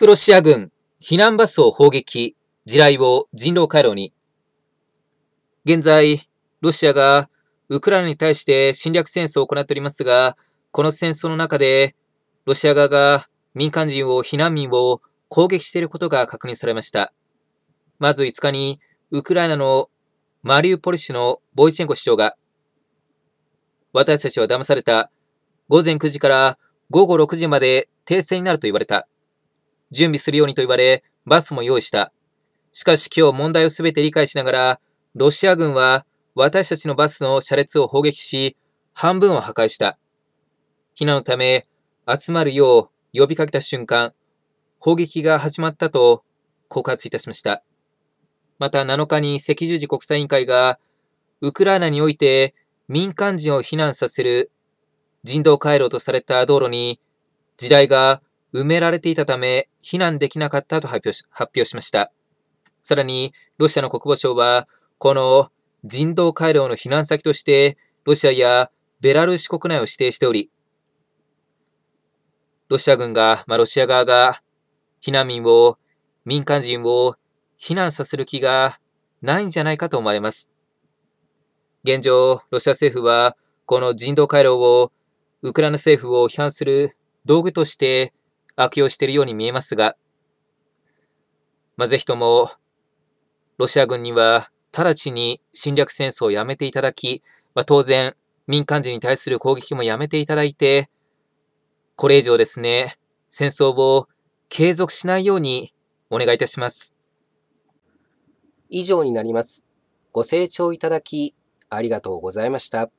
クロシア軍、避難バスを砲撃、地雷を人道回廊に。現在、ロシアがウクライナに対して侵略戦争を行っておりますが、この戦争の中で、ロシア側が民間人を避難民を攻撃していることが確認されました。まず5日に、ウクライナのマリウポリ市のボイチェンコ市長が、私たちは騙された。午前9時から午後6時まで停戦になると言われた。準備するようにと言われ、バスも用意した。しかし今日問題を全て理解しながら、ロシア軍は私たちのバスの車列を砲撃し、半分を破壊した。避難のため、集まるよう呼びかけた瞬間、砲撃が始まったと告発いたしました。また7日に赤十字国際委員会が、ウクライナにおいて民間人を避難させる人道回廊とされた道路に、時代が埋められていたため、避難できなかったと発表し発表しました。さらに、ロシアの国防省は、この人道回廊の避難先として、ロシアやベラルーシ国内を指定しており、ロシア軍が、まあ、ロシア側が避難民を、民間人を避難させる気がないんじゃないかと思われます。現状、ロシア政府は、この人道回廊をウクライナ政府を批判する道具として悪用しているように見えますが、まあ、ぜひとも、ロシア軍には直ちに侵略戦争をやめていただき、ま当然、民間人に対する攻撃もやめていただいて、これ以上ですね、戦争を継続しないようにお願いいたします。以上になります。ご清聴いただき、ありがとうございました。